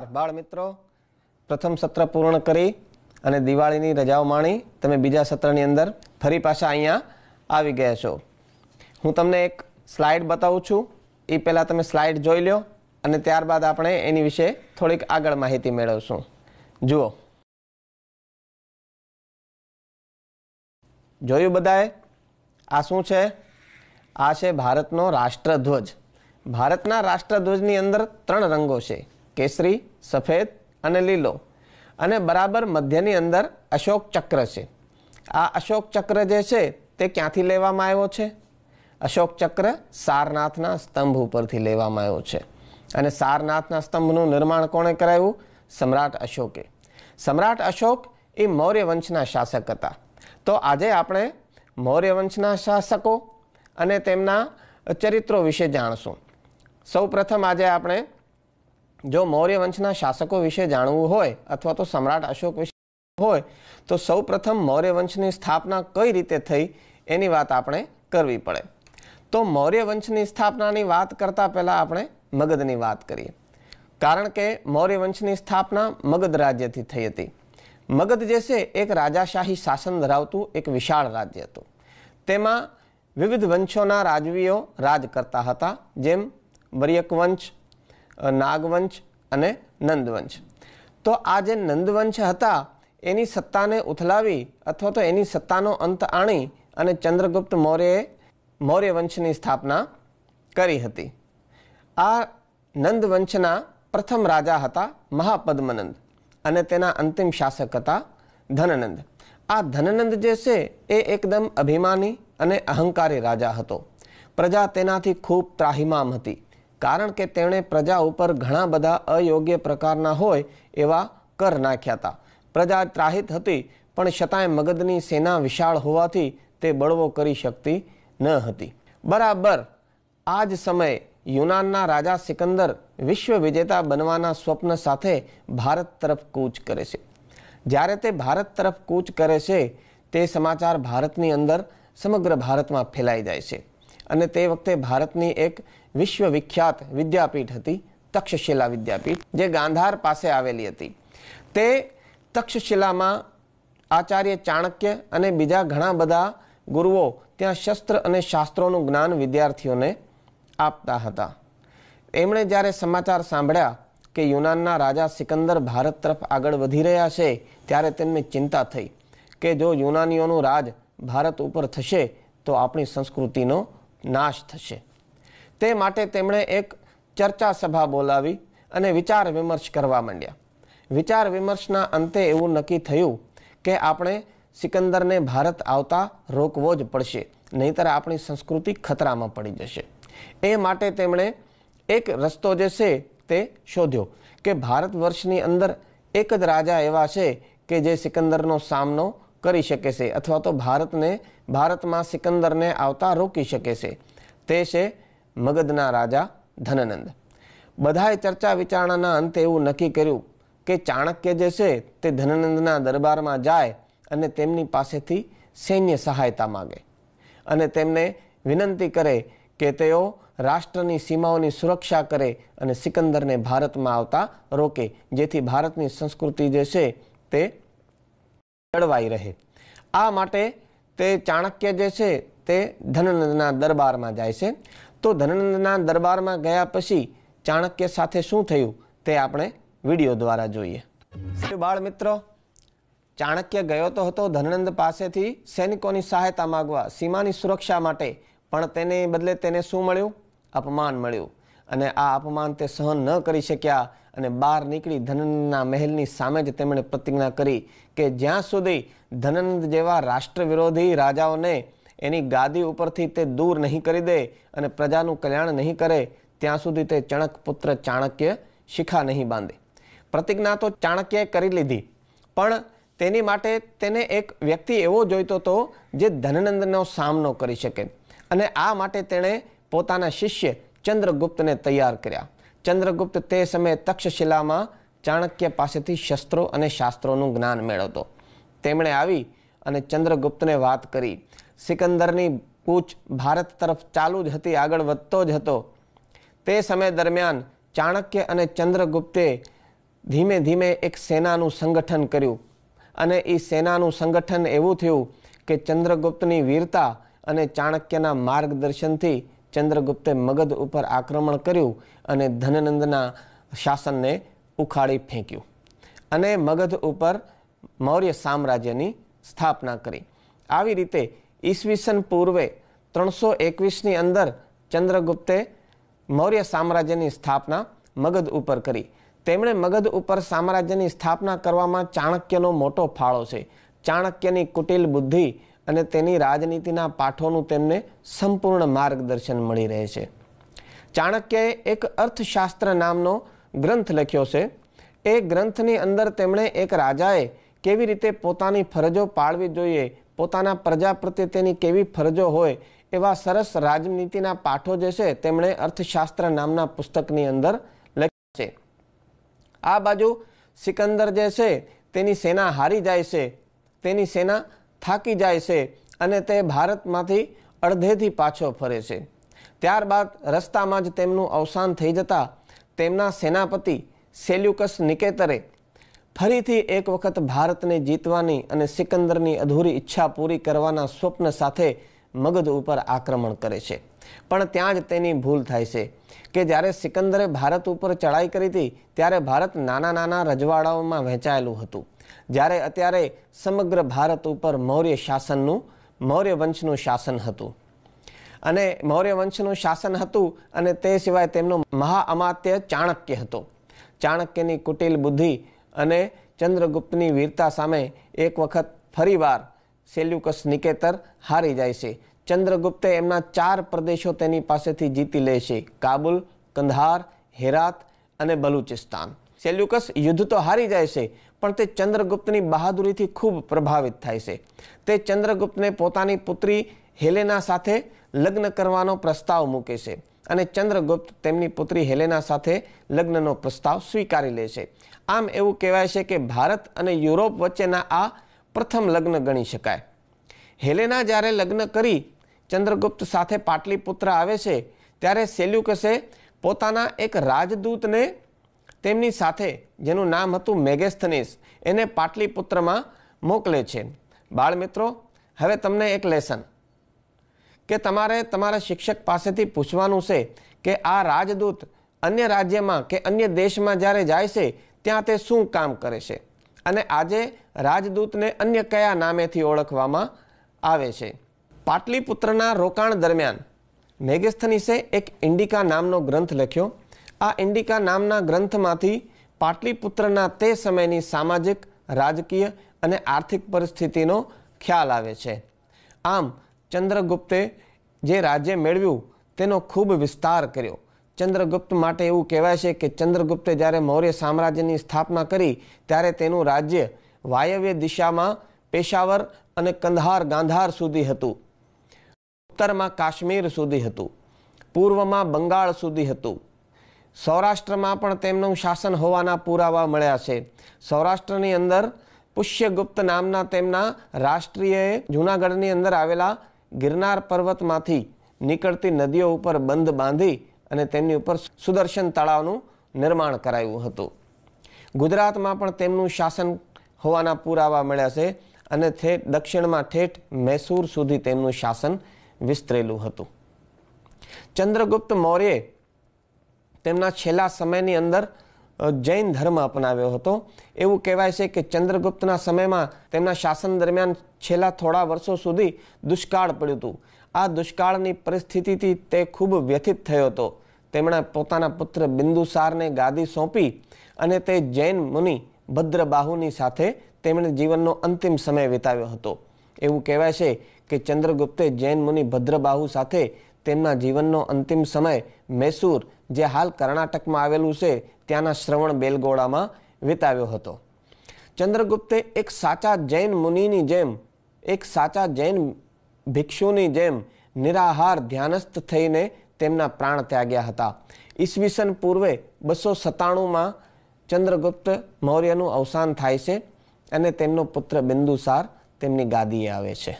નમસ્કાર બાળ મિત્રો પ્રથમ સત્ર પૂર્ણ કરી અને દિવાળીની રજાઓ માણી તમે બીજા સત્રની અંદર ફરી પાછા અહીંયા આવી ગયા છો હું તમને એક સ્લાઇડ બતાવું છું એ પહેલાં તમે સ્લાઇડ જોઈ લો અને ત્યારબાદ આપણે એની વિશે થોડીક આગળ માહિતી મેળવશું જુઓ જોયું બધાએ આ શું છે આ છે ભારતનો રાષ્ટ્રધ્વજ ભારતના રાષ્ટ્રધ્વજની અંદર ત્રણ રંગો છે કેસરી સફેદ અને લીલો અને બરાબર મધ્યની અંદર અશોક ચક્ર છે આ અશોક ચક્ર જે છે તે ક્યાંથી લેવામાં આવ્યો છે અશોક ચક્ર સારનાથના સ્તંભ ઉપરથી લેવામાં આવ્યો છે અને સારનાથના સ્તંભનું નિર્માણ કોણે કરાવ્યું સમ્રાટ અશોકે સમ્રાટ અશોક એ મૌર્ય વંશના શાસક હતા તો આજે આપણે મૌર્ય વંશના શાસકો અને તેમના ચરિત્રો વિશે જાણશું સૌ પ્રથમ આજે આપણે જો મૌર્ય વંશના શાસકો વિશે જાણવું હોય અથવા તો સમ્રાટ અશોક વિશે હોય તો સૌ પ્રથમ મૌર્ય વંશની સ્થાપના કઈ રીતે થઈ એની વાત આપણે કરવી પડે તો મૌર્ય વંશની સ્થાપનાની વાત કરતાં પહેલાં આપણે મગધની વાત કરીએ કારણ કે મૌર્ય વંશની સ્થાપના મગધ રાજ્યથી થઈ હતી મગધ જે છે એક રાજાશાહી શાસન ધરાવતું એક વિશાળ રાજ્ય હતું તેમાં વિવિધ વંશોના રાજવીઓ રાજ કરતા હતા જેમ વર્યક વંશ નાગવંશ અને નંદવંશ તો આ જે નંદવંશ હતા એની સત્તાને ઉથલાવી અથવા તો એની સત્તાનો અંત આણી અને ચંદ્રગુપ્ત મૌર્યએ મૌર્ય વંશની સ્થાપના કરી હતી આ નંદવંશના પ્રથમ રાજા હતા મહાપદ્મનંદ અને તેના અંતિમ શાસક હતા ધનનંદ આ ધનનંદ જે છે એ એકદમ અભિમાની અને અહંકારી રાજા હતો પ્રજા તેનાથી ખૂબ ત્રાહિમામ હતી કારણ કે તેણે પ્રજા ઉપર ઘણા બધા અયોગ્ય પ્રકારના હોય એવા કર નાખ્યા હતા પ્રજા ત્રાહિત હતી પણ છતાંય મગધની સેના વિશાળ હોવાથી તે બળવો કરી શકતી ન હતી બરાબર આ જ સમયે યુનાનના રાજા સિકંદર વિશ્વ વિજેતા બનવાના સ્વપ્ન સાથે ભારત તરફ કૂચ કરે છે જ્યારે તે ભારત તરફ કૂચ કરે છે તે સમાચાર ભારતની અંદર સમગ્ર ભારતમાં ફેલાઈ જાય છે અને તે વખતે ભારતની એક વિશ્વવિખ્યાત વિદ્યાપીઠ હતી તક્ષશિલા વિદ્યાપીઠ જે ગાંધાર પાસે આવેલી હતી તે તક્ષશિલામાં આચાર્ય ચાણક્ય અને બીજા ઘણા બધા ગુરુઓ ત્યાં શસ્ત્ર અને શાસ્ત્રોનું જ્ઞાન વિદ્યાર્થીઓને આપતા હતા એમણે જ્યારે સમાચાર સાંભળ્યા કે યુનાનના રાજા સિકંદર ભારત તરફ આગળ વધી રહ્યા છે ત્યારે તેમને ચિંતા થઈ કે જો યુનાનીઓનું રાજ ભારત ઉપર થશે તો આપણી સંસ્કૃતિનો નાશ થશે તે માટે તેમણે એક ચર્ચા સભા બોલાવી અને વિચાર વિમર્શ કરવા માંડ્યા વિચાર વિમર્શના અંતે એવું નક્કી થયું કે આપણે સિકંદરને ભારત આવતા રોકવો જ પડશે નહીંતર આપણી સંસ્કૃતિ ખતરામાં પડી જશે એ માટે તેમણે એક રસ્તો જે છે તે શોધ્યો કે ભારત વર્ષની અંદર એક જ રાજા એવા છે કે જે સિકંદરનો સામનો કરી શકે છે અથવા તો ભારતને ભારતમાં સિકંદરને આવતા રોકી શકે છે તે છે મગધના રાજા ધનનંદ બધાએ ચર્ચા વિચારણાના અંતે એવું નક્કી કર્યું કે ચાણક્ય જે છે તે ધનનંદના દરબારમાં જાય અને તેમની પાસેથી સૈન્ય સહાયતા માગે અને તેમને વિનંતી કરે કે તેઓ રાષ્ટ્રની સીમાઓની સુરક્ષા કરે અને સિકંદરને ભારતમાં આવતા રોકે જેથી ભારતની સંસ્કૃતિ જે છે તે જળવાઈ રહે આ માટે તે ચાણક્ય જે છે તે ધનનંદના દરબારમાં જાય છે તો ધનનંદના દરબારમાં ગયા પછી ચાણક્ય સાથે શું થયું તે આપણે વિડીયો દ્વારા જોઈએ બાળ મિત્રો ચાણક્ય ગયો તો હતો ધનનંદ પાસેથી સૈનિકોની સહાયતા માગવા સીમાની સુરક્ષા માટે પણ તેને બદલે તેને શું મળ્યું અપમાન મળ્યું અને આ અપમાન તે સહન ન કરી શક્યા અને બહાર નીકળી ધનનના મહેલની સામે જ તેમણે પ્રતિજ્ઞા કરી કે જ્યાં સુધી ધનંદ જેવા રાષ્ટ્ર વિરોધી રાજાઓને એની ગાદી ઉપરથી તે દૂર નહીં કરી દે અને પ્રજાનું કલ્યાણ નહીં કરે ત્યાં સુધી તે ચણક પુત્ર ચાણક્ય શિખા નહીં બાંધે પ્રતિજ્ઞા તો ચાણક્યએ કરી લીધી પણ તેની માટે તેને એક વ્યક્તિ એવો જોઈતો હતો જે ધનનંદનો સામનો કરી શકે અને આ માટે તેણે પોતાના શિષ્ય ચંદ્રગુપ્તને તૈયાર કર્યા ચંદ્રગુપ્ત તે સમયે તક્ષશિલામાં ચાણક્ય પાસેથી શસ્ત્રો અને શાસ્ત્રોનું જ્ઞાન મેળવતો તેમણે આવી અને ચંદ્રગુપ્તને વાત કરી સિકંદરની કૂચ ભારત તરફ ચાલુ જ હતી આગળ વધતો જ હતો તે સમય દરમિયાન ચાણક્ય અને ચંદ્રગુપ્તે ધીમે ધીમે એક સેનાનું સંગઠન કર્યું અને એ સેનાનું સંગઠન એવું થયું કે ચંદ્રગુપ્તની વીરતા અને ચાણક્યના માર્ગદર્શનથી ચંદ્રગુપ્તે મગધ ઉપર આક્રમણ કર્યું અને ધનનંદના શાસનને ઉખાડી ફેંક્યું અને મગધ ઉપર મૌર્ય સામ્રાજ્યની સ્થાપના કરી આવી રીતે ઈસવીસન પૂર્વે ત્રણસો એકવીસની અંદર ચંદ્રગુપ્તે મૌર્ય સામ્રાજ્યની સ્થાપના મગધ ઉપર કરી તેમણે મગધ ઉપર સામ્રાજ્યની સ્થાપના કરવામાં ચાણક્યનો મોટો ફાળો છે ચાણક્યની કુટિલ બુદ્ધિ અને તેની રાજનીતિના પાઠોનું તેમને સંપૂર્ણ માર્ગદર્શન મળી રહે છે ચાણક્યએ એક અર્થશાસ્ત્ર નામનો ગ્રંથ લખ્યો છે એ ગ્રંથની અંદર તેમણે એક રાજાએ કેવી રીતે પોતાની ફરજો પાળવી જોઈએ પોતાના પ્રજા પ્રત્યે તેની કેવી ફરજો હોય એવા સરસ રાજનીતિના પાઠો જે છે તેમણે અર્થશાસ્ત્ર નામના પુસ્તકની અંદર લખ્યા છે આ બાજુ સિકંદર જે છે તેની સેના હારી જાય છે તેની સેના થાકી જાય છે અને તે ભારતમાંથી અડધેથી પાછો ફરે છે ત્યારબાદ રસ્તામાં જ તેમનું અવસાન થઈ જતા તેમના સેનાપતિ સેલ્યુકસ નિકેતરે ફરીથી એક વખત ભારતને જીતવાની અને સિકંદરની અધૂરી ઈચ્છા પૂરી કરવાના સ્વપ્ન સાથે મગધ ઉપર આક્રમણ કરે છે પણ ત્યાં જ તેની ભૂલ થાય છે કે જ્યારે સિકંદરે ભારત ઉપર ચડાઈ કરી હતી ત્યારે ભારત નાના નાના રજવાડાઓમાં વહેંચાયેલું હતું જ્યારે અત્યારે સમગ્ર ભારત ઉપર મૌર્ય શાસનનું મૌર્ય વંશનું શાસન હતું અને મૌર્ય વંશનું શાસન હતું અને તે સિવાય તેમનો મહાઅમાત્ય ચાણક્ય હતો ચાણક્યની કુટિલ બુદ્ધિ અને ચંદ્રગુપ્તની વીરતા સામે એક વખત ફરીવાર સેલ્યુકસ નિકેતર હારી જાય છે ચંદ્રગુપ્તે એમના ચાર પ્રદેશો તેની પાસેથી જીતી લે છે કાબુલ કંધાર હેરાત અને બલુચિસ્તાન સેલ્યુકસ યુદ્ધ તો હારી જાય છે પણ તે ચંદ્રગુપ્તની બહાદુરીથી ખૂબ પ્રભાવિત થાય છે તે ચંદ્રગુપ્તને પોતાની પુત્રી હેલેના સાથે લગ્ન કરવાનો પ્રસ્તાવ મૂકે છે અને ચંદ્રગુપ્ત તેમની પુત્રી હેલેના સાથે લગ્નનો પ્રસ્તાવ સ્વીકારી લે છે આમ એવું કહેવાય છે કે ભારત અને યુરોપ વચ્ચેના આ પ્રથમ લગ્ન ગણી શકાય હેલેના જ્યારે લગ્ન કરી ચંદ્રગુપ્ત સાથે પાટલીપુત્ર આવે છે ત્યારે સેલ્યુકસે પોતાના એક રાજદૂતને તેમની સાથે જેનું નામ હતું મેગેસ્થનીસ એને પાટલીપુત્રમાં મોકલે છે બાળમિત્રો હવે તમને એક લેસન કે તમારે તમારા શિક્ષક પાસેથી પૂછવાનું છે કે આ રાજદૂત અન્ય રાજ્યમાં કે અન્ય દેશમાં જ્યારે જાય છે ત્યાં તે શું કામ કરે છે અને આજે રાજદૂતને અન્ય કયા નામેથી ઓળખવામાં આવે છે પાટલીપુત્રના રોકાણ દરમિયાન મેગેસ્થનીસે એક ઇન્ડિકા નામનો ગ્રંથ લખ્યો આ ઇન્ડિકા નામના ગ્રંથમાંથી પાટલીપુત્રના તે સમયની સામાજિક રાજકીય અને આર્થિક પરિસ્થિતિનો ખ્યાલ આવે છે આમ ચંદ્રગુપ્તે જે રાજ્ય મેળવ્યું તેનો ખૂબ વિસ્તાર કર્યો ચંદ્રગુપ્ત માટે એવું કહેવાય છે કે ચંદ્રગુપ્તે જ્યારે મૌર્ય સામ્રાજ્યની સ્થાપના કરી ત્યારે તેનું રાજ્ય વાયવ્ય દિશામાં પેશાવર અને કંધાર ગાંધાર સુધી હતું ઉત્તરમાં કાશ્મીર સુધી હતું પૂર્વમાં બંગાળ સુધી હતું સૌરાષ્ટ્રમાં પણ તેમનું શાસન હોવાના પુરાવા મળ્યા છે સૌરાષ્ટ્રની અંદર પુષ્યગુપ્ત નામના તેમના રાષ્ટ્રીય જૂનાગઢની અંદર આવેલા ગિરનાર પર્વતમાંથી નીકળતી નદીઓ ઉપર બંધ બાંધી અને તેમની ઉપર સુદર્શન તળાવનું નિર્માણ કરાયું હતું ગુજરાતમાં પણ તેમનું શાસન હોવાના પુરાવા મળ્યા છે અને ઠેઠ દક્ષિણમાં ઠેઠ મૈસૂર સુધી તેમનું શાસન વિસ્તરેલું હતું ચંદ્રગુપ્ત મૌર્યે તેમના છેલ્લા સમયની અંદર જૈન ધર્મ અપનાવ્યો હતો એવું કહેવાય છે કે ચંદ્રગુપ્તના સમયમાં તેમના શાસન દરમિયાન છેલ્લા થોડા વર્ષો સુધી દુષ્કાળ પડ્યું હતું આ દુષ્કાળની પરિસ્થિતિથી તે ખૂબ વ્યથિત થયો હતો તેમણે પોતાના પુત્ર બિંદુસારને ગાદી સોંપી અને તે જૈન મુનિ ભદ્રબાહુની સાથે તેમણે જીવનનો અંતિમ સમય વિતાવ્યો હતો એવું કહેવાય છે કે ચંદ્રગુપ્તે જૈન મુનિ ભદ્રબાહુ સાથે તેમના જીવનનો અંતિમ સમય મૈસૂર જે હાલ કર્ણાટકમાં આવેલું છે ત્યાંના શ્રવણ બેલગોળામાં વિતાવ્યો હતો ચંદ્રગુપ્તે એક સાચા જૈન મુનિની જેમ એક સાચા જૈન ભિક્ષુની જેમ નિરાહાર ધ્યાનસ્થ થઈને તેમના પ્રાણ ત્યાગ્યા હતા ઈસવીસન પૂર્વે બસો સત્તાણુંમાં ચંદ્રગુપ્ત મૌર્યનું અવસાન થાય છે અને તેમનો પુત્ર બિંદુસાર તેમની ગાદીએ આવે છે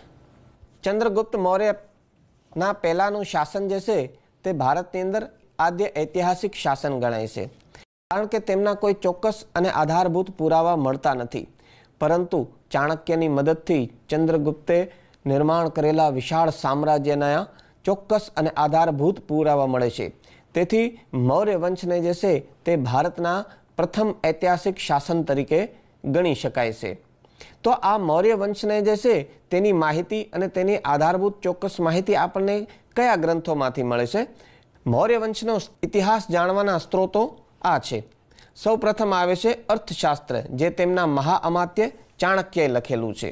ચંદ્રગુપ્ત મૌર્યના પહેલાંનું શાસન જે છે તે ભારતની અંદર આદ્ય ઐતિહાસિક શાસન ગણાય છે કારણ કે તેમના કોઈ ચોક્કસ અને આધારભૂત પુરાવા મળતા નથી પરંતુ ચાણક્યની મદદથી ચંદ્રગુપ્તે નિર્માણ કરેલા વિશાળ સામ્રાજ્યના ચોક્કસ અને આધારભૂત પુરાવા મળે છે તેથી મૌર્ય વંશને જે છે તે ભારતના પ્રથમ ઐતિહાસિક શાસન તરીકે ગણી શકાય છે તો આ મૌર્ય વંશને જે છે તેની માહિતી અને તેની આધારભૂત ચોક્કસ માહિતી આપણને કયા ગ્રંથોમાંથી મળે છે મૌર્ય વંશનો ઇતિહાસ જાણવાના સ્ત્રોતો આ છે સૌ પ્રથમ આવે છે અર્થશાસ્ત્ર જે તેમના મહાઅમાત્ય ચાણક્યએ લખેલું છે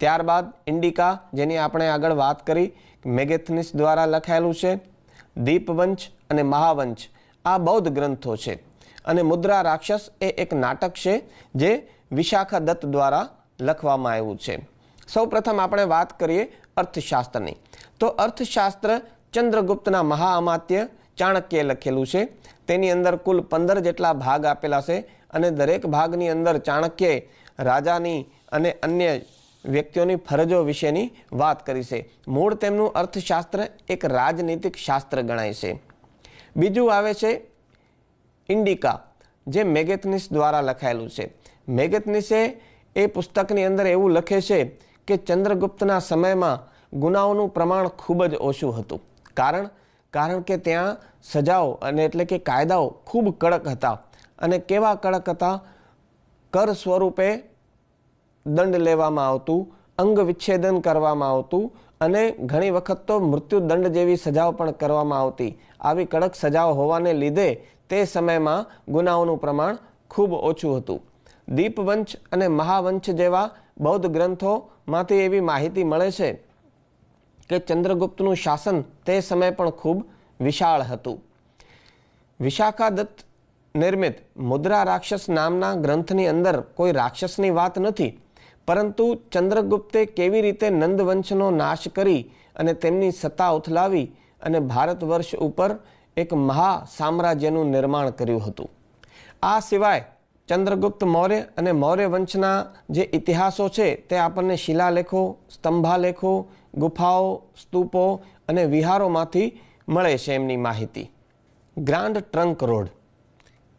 ત્યારબાદ ઇન્ડિકા જેની આપણે આગળ વાત કરી મેગેથનિસ દ્વારા લખાયેલું છે દીપવંશ અને મહાવંશ આ બૌદ્ધ ગ્રંથો છે અને મુદ્રા રાક્ષસ એ એક નાટક છે જે વિશાખા દત્ત દ્વારા લખવામાં આવ્યું છે સૌપ્રથમ આપણે વાત કરીએ અર્થશાસ્ત્રની તો અર્થશાસ્ત્ર ચંદ્રગુપ્તના મહાઅમાત્ય ચાણક્યે લખેલું છે તેની અંદર કુલ પંદર જેટલા ભાગ આપેલા છે અને દરેક ભાગની અંદર ચાણક્યે રાજાની અને અન્ય વ્યક્તિઓની ફરજો વિશેની વાત કરી છે મૂળ તેમનું અર્થશાસ્ત્ર એક રાજનીતિક શાસ્ત્ર ગણાય છે બીજું આવે છે ઇન્ડિકા જે મેગેથનિસ દ્વારા લખાયેલું છે મેગેથનિસે એ પુસ્તકની અંદર એવું લખે છે કે ચંદ્રગુપ્તના સમયમાં ગુનાઓનું પ્રમાણ ખૂબ જ ઓછું હતું કારણ કારણ કે ત્યાં સજાઓ અને એટલે કે કાયદાઓ ખૂબ કડક હતા અને કેવા કડક હતા કર સ્વરૂપે દંડ લેવામાં આવતું અંગ વિચ્છેદન કરવામાં આવતું અને ઘણી વખત તો મૃત્યુદંડ જેવી સજાઓ પણ કરવામાં આવતી આવી કડક સજાઓ હોવાને લીધે તે સમયમાં ગુનાઓનું પ્રમાણ ખૂબ ઓછું હતું દીપવંશ અને મહાવંશ જેવા બૌદ્ધ ગ્રંથોમાંથી એવી માહિતી મળે છે કે ચંદ્રગુપ્તનું શાસન તે સમય પણ ખૂબ વિશાળ હતું વિશાખાદત્ત નિર્મિત મુદ્રા રાક્ષસ નામના ગ્રંથની અંદર કોઈ રાક્ષસની વાત નથી પરંતુ ચંદ્રગુપ્તે કેવી રીતે નંદવંશનો નાશ કરી અને તેમની સત્તા ઉથલાવી અને ભારત વર્ષ ઉપર એક મહા સામ્રાજ્યનું નિર્માણ કર્યું હતું આ સિવાય ચંદ્રગુપ્ત મૌર્ય અને મૌર્ય વંશના જે ઇતિહાસો છે તે આપણને શિલાલેખો સ્તંભાલેખો ગુફાઓ સ્તૂપો અને વિહારોમાંથી મળે છે એમની માહિતી ગ્રાન્ડ ટ્રંક રોડ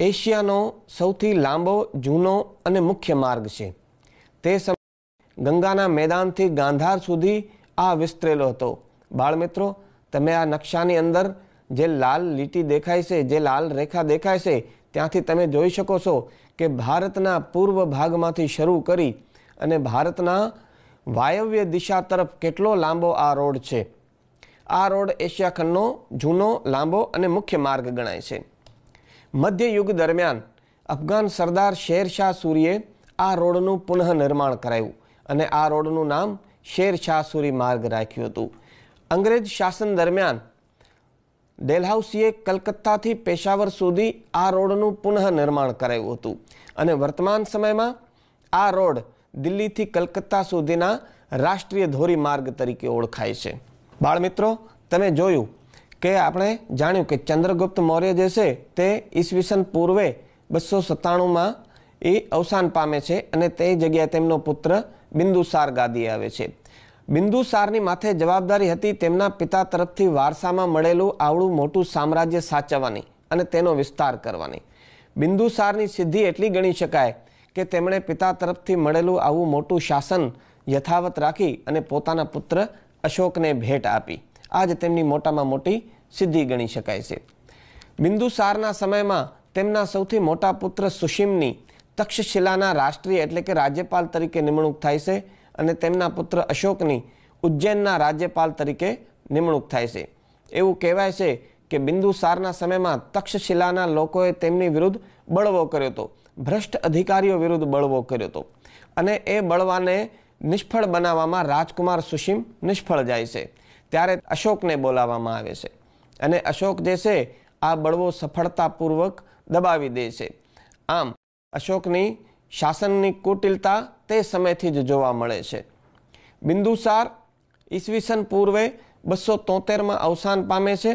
એશિયાનો સૌથી લાંબો જૂનો અને મુખ્ય માર્ગ છે તે સમય ગંગાના મેદાનથી ગાંધાર સુધી આ વિસ્તરેલો હતો બાળમિત્રો તમે આ નકશાની અંદર જે લાલ લીટી દેખાય છે જે લાલ રેખા દેખાય છે ત્યાંથી તમે જોઈ શકો છો કે ભારતના પૂર્વ ભાગમાંથી શરૂ કરી અને ભારતના વાયવ્ય દિશા તરફ કેટલો લાંબો આ રોડ છે આ રોડ એશિયા ખંડનો જૂનો લાંબો અને મુખ્ય માર્ગ ગણાય છે મધ્ય યુગ દરમિયાન અફઘાન સરદાર શેરશાહ સૂરીએ આ રોડનું પુનઃનિર્માણ કરાયું અને આ રોડનું નામ શેરશાહ સુરી માર્ગ રાખ્યું હતું અંગ્રેજ શાસન દરમિયાન ડેલહાઉસીએ કલકત્તાથી પેશાવર સુધી આ રોડનું પુનઃનિર્માણ કરાયું હતું અને વર્તમાન સમયમાં આ રોડ દિલ્હીથી કલકત્તા સુધીના રાષ્ટ્રીય ધોરીમાર્ગ તરીકે ઓળખાય છે બાળમિત્રો તમે જોયું કે આપણે જાણ્યું કે ચંદ્રગુપ્ત મૌર્ય જે છે તે ઈસવીસન પૂર્વે બસો સત્તાણુંમાં એ અવસાન પામે છે અને તે જગ્યાએ તેમનો પુત્ર બિંદુસાર ગાદી આવે છે બિંદુસારની માથે જવાબદારી હતી તેમના પિતા તરફથી વારસામાં મળેલું આવડું મોટું સામ્રાજ્ય સાચવવાની અને તેનો વિસ્તાર કરવાની બિંદુસારની સિદ્ધિ એટલી ગણી શકાય કે તેમણે પિતા તરફથી મળેલું આવું મોટું શાસન યથાવત રાખી અને પોતાના પુત્ર અશોકને ભેટ આપી આ જ તેમની મોટામાં મોટી સિદ્ધિ ગણી શકાય છે બિંદુસારના સમયમાં તેમના સૌથી મોટા પુત્ર સુશીમની તક્ષશિલાના રાષ્ટ્રીય એટલે કે રાજ્યપાલ તરીકે નિમણૂક થાય છે અને તેમના પુત્ર અશોકની ઉજ્જૈનના રાજ્યપાલ તરીકે નિમણૂક થાય છે એવું કહેવાય છે કે બિંદુસારના સમયમાં તક્ષશિલાના લોકોએ તેમની વિરુદ્ધ બળવો કર્યો હતો ભ્રષ્ટ અધિકારીઓ વિરુદ્ધ બળવો કર્યો હતો અને એ બળવાને નિષ્ફળ બનાવવામાં રાજકુમાર સુશીમ નિષ્ફળ જાય છે ત્યારે અશોકને બોલાવવામાં આવે છે અને અશોક જે છે આ બળવો સફળતાપૂર્વક દબાવી દે છે આમ અશોકની શાસનની કુટિલતા તે સમયથી જ જોવા મળે છે બિંદુસાર ઈસવીસન પૂર્વે બસો તોતેરમાં અવસાન પામે છે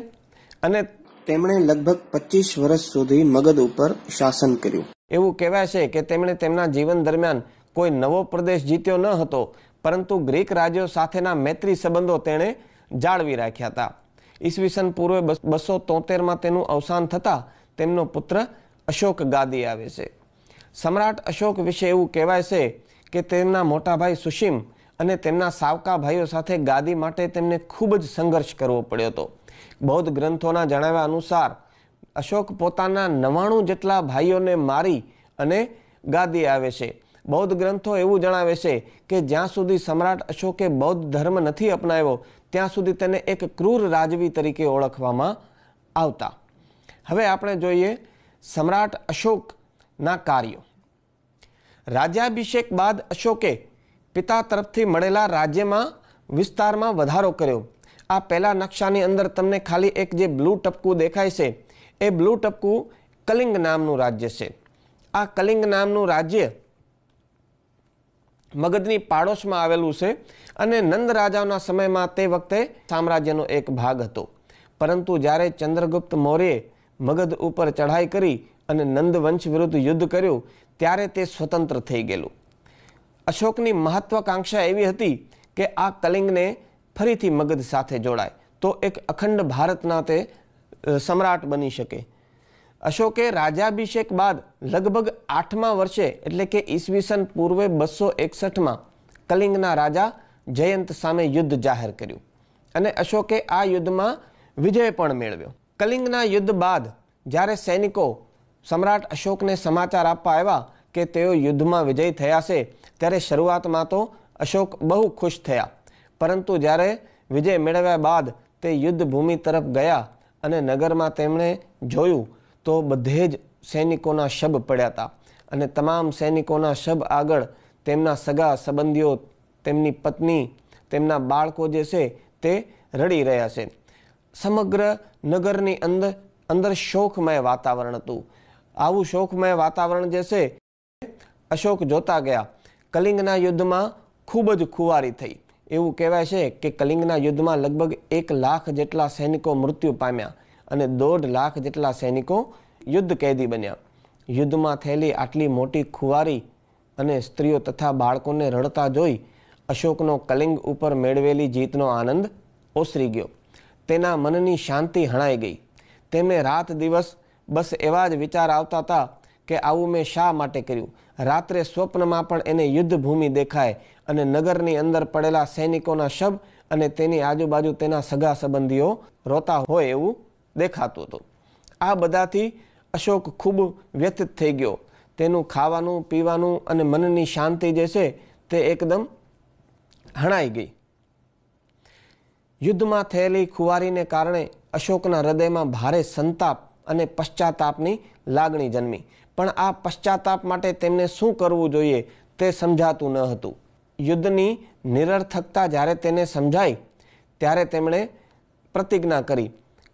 અને તેમણે લગભગ પચીસ વર્ષ સુધી મગધ ઉપર શાસન કર્યું એવું કહેવાય છે કે તેમણે તેમના જીવન દરમિયાન કોઈ નવો પ્રદેશ જીત્યો ન હતો પરંતુ ગ્રીક રાજ્યો સાથેના મૈત્રી સંબંધો તેણે જાળવી રાખ્યા હતા ઈસવીસન પૂર્વે બસો તોતેરમાં તેનું અવસાન થતાં તેમનો પુત્ર અશોક ગાદી આવે છે સમ્રાટ અશોક વિશે એવું કહેવાય છે કે તેમના મોટા ભાઈ સુશીમ અને તેમના સાવકા ભાઈઓ સાથે ગાદી માટે તેમને ખૂબ જ સંઘર્ષ કરવો પડ્યો હતો બૌદ્ધ ગ્રંથોના જણાવ્યા અનુસાર અશોક પોતાના નવાણું જેટલા ભાઈઓને મારી અને ગાદી આવે છે બૌદ્ધ ગ્રંથો એવું જણાવે છે કે જ્યાં સુધી સમ્રાટ અશોકે બૌદ્ધ ધર્મ નથી અપનાવ્યો ત્યાં સુધી તેને એક ક્રૂર રાજવી તરીકે ઓળખવામાં આવતા હવે આપણે જોઈએ સમ્રાટ અશોક ના કાર્યો રાજ્યાભિષેક બાદ અશોકે પિતા તરફથી મળેલા રાજ્યમાં વિસ્તારમાં વધારો કર્યો આ પહેલા નકશાની અંદર તમને ખાલી એક જે બ્લુ ટપકું દેખાય છે એ બ્લુ ટપકું કલિંગ નામનું રાજ્ય છે આ કલિંગ નામનું રાજ્ય મગધની પાડોશમાં આવેલું છે અને નંદ રાજાઓના સમયમાં તે વખતે સામ્રાજ્યનો એક ભાગ હતો પરંતુ જ્યારે ચંદ્રગુપ્ત મૌર્યે મગધ ઉપર ચઢાઈ કરી અને નંદવંશ વિરુદ્ધ યુદ્ધ કર્યું ત્યારે તે સ્વતંત્ર થઈ ગયેલું અશોકની મહત્વાકાંક્ષા એવી હતી કે આ કલિંગને ફરીથી મગધ સાથે જોડાય તો એક અખંડ ભારતના તે સમ્રાટ બની શકે અશોકે રાજાભિષેક બાદ લગભગ આઠમા વર્ષે એટલે કે ઈસવીસન પૂર્વે બસો એકસઠમાં કલિંગના રાજા જયંત સામે યુદ્ધ જાહેર કર્યું અને અશોકે આ યુદ્ધમાં વિજય પણ મેળવ્યો કલિંગના યુદ્ધ બાદ જ્યારે સૈનિકો સમ્રાટ અશોકને સમાચાર આપવા આવ્યા કે તેઓ યુદ્ધમાં વિજય થયા છે ત્યારે શરૂઆતમાં તો અશોક બહુ ખુશ થયા પરંતુ જ્યારે વિજય મેળવ્યા બાદ તે યુદ્ધ ભૂમિ તરફ ગયા અને નગરમાં તેમણે જોયું તો બધે જ સૈનિકોના શબ પડ્યા હતા અને તમામ સૈનિકોના શબ આગળ તેમના સગા સંબંધીઓ તેમની પત્ની તેમના બાળકો જે છે તે રડી રહ્યા છે સમગ્ર નગરની અંદર અંદર શોકમય વાતાવરણ હતું આવું શોકમય વાતાવરણ જે છે અશોક જોતા ગયા કલિંગના યુદ્ધમાં ખૂબ જ ખુવારી થઈ એવું કહેવાય છે કે કલિંગના યુદ્ધમાં લગભગ એક લાખ જેટલા સૈનિકો મૃત્યુ પામ્યા અને દોઢ લાખ જેટલા સૈનિકો યુદ્ધ કેદી બન્યા યુદ્ધમાં થયેલી આટલી મોટી ખુવારી અને સ્ત્રીઓ તથા બાળકોને રડતા જોઈ અશોકનો કલિંગ ઉપર મેળવેલી જીતનો આનંદ ઓસરી ગયો તેના મનની શાંતિ હણાઈ ગઈ તેમણે રાત દિવસ બસ એવા જ વિચાર આવતા હતા કે આવું મેં શા માટે કર્યું રાત્રે સ્વપ્નમાં પણ એને યુદ્ધભૂમિ દેખાય અને નગરની અંદર પડેલા સૈનિકોના શબ અને તેની આજુબાજુ તેના સગા સંબંધીઓ રોતા હોય એવું દેખાતું હતું આ બધાથી અશોક ખૂબ વ્યથિત થઈ ગયો તેનું ખાવાનું પીવાનું અને મનની શાંતિ જે છે તે એકદમ હણાઈ ગઈ યુદ્ધમાં થયેલી ખુવારીને કારણે અશોકના હૃદયમાં ભારે સંતાપ અને પશ્ચાતાપની લાગણી જન્મી પણ આ પશ્ચાતાપ માટે તેમને શું કરવું જોઈએ તે સમજાતું ન હતું યુદ્ધની નિરર્થકતા જ્યારે તેને સમજાઈ ત્યારે તેમણે પ્રતિજ્ઞા કરી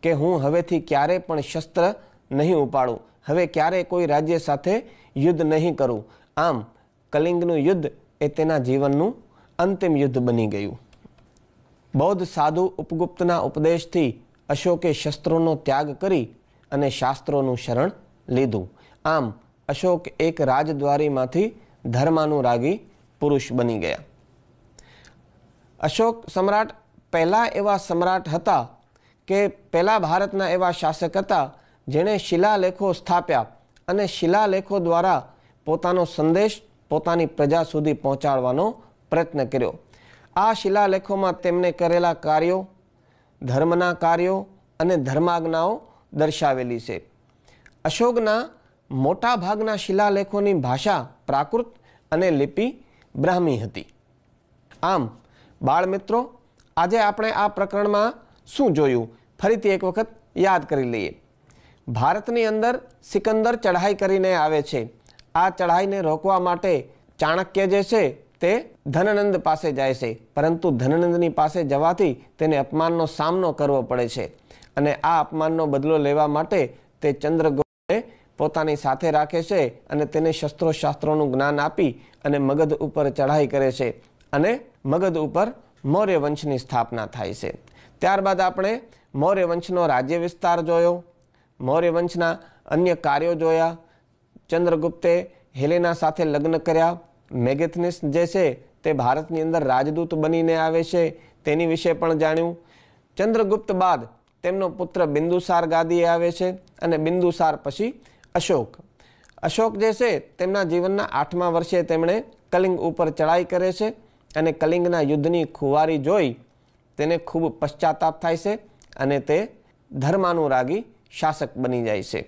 કે હું હવેથી ક્યારે પણ શસ્ત્ર નહીં ઉપાડું હવે ક્યારે કોઈ રાજ્ય સાથે યુદ્ધ નહીં કરું આમ કલિંગનું યુદ્ધ એ તેના જીવનનું અંતિમ યુદ્ધ બની ગયું બૌદ્ધ સાધુ ઉપગુપ્તના ઉપદેશથી અશોકે શસ્ત્રોનો ત્યાગ કરી અને શાસ્ત્રોનું શરણ લીધું આમ અશોક એક રાજદ્વારીમાંથી ધર્માનુરાગી પુરુષ બની ગયા અશોક સમ્રાટ પહેલાં એવા સમ્રાટ હતા કે પહેલાં ભારતના એવા શાસક હતા જેણે શિલાલેખો સ્થાપ્યા અને શિલાલેખો દ્વારા પોતાનો સંદેશ પોતાની પ્રજા સુધી પહોંચાડવાનો પ્રયત્ન કર્યો આ શિલાલેખોમાં તેમણે કરેલા કાર્યો ધર્મના કાર્યો અને ધર્માજ્ઞાઓ દર્શાવેલી છે અશોકના મોટા ભાગના શિલાલેખોની ભાષા પ્રાકૃત અને લિપિ બ્રાહ્મી હતી આમ બાળ મિત્રો આજે આપણે આ પ્રકરણમાં શું જોયું ફરીથી એક વખત યાદ કરી લઈએ ભારતની અંદર સિકંદર ચઢાઈ કરીને આવે છે આ ચઢાઈને રોકવા માટે ચાણક્ય જે છે તે ધનનંદ પાસે જાય છે પરંતુ ધનનંદની પાસે જવાથી તેને અપમાનનો સામનો કરવો પડે છે અને આ અપમાનનો બદલો લેવા માટે તે ચંદ્રગુપ્તને પોતાની સાથે રાખે છે અને તેને શસ્ત્રો શાસ્ત્રોનું જ્ઞાન આપી અને મગધ ઉપર ચઢાઈ કરે છે અને મગધ ઉપર મૌર્ય વંશની સ્થાપના થાય છે ત્યારબાદ આપણે મૌર્ય વંશનો રાજ્ય વિસ્તાર જોયો મૌર્ય વંશના અન્ય કાર્યો જોયા ચંદ્રગુપ્તે હેલેના સાથે લગ્ન કર્યા મેગેથનિસ જે છે તે ભારતની અંદર રાજદૂત બનીને આવે છે તેની વિશે પણ જાણ્યું ચંદ્રગુપ્ત બાદ તેમનો પુત્ર બિંદુસાર ગાદીએ આવે છે અને બિંદુસાર પછી અશોક અશોક જે છે તેમના જીવનના આઠમા વર્ષે તેમણે કલિંગ ઉપર ચડાઈ કરે છે અને કલિંગના યુદ્ધની ખુવારી જોઈ તેને ખૂબ પશ્ચાતાપ થાય છે અને તે ધર્માનુરાગી શાસક બની જાય છે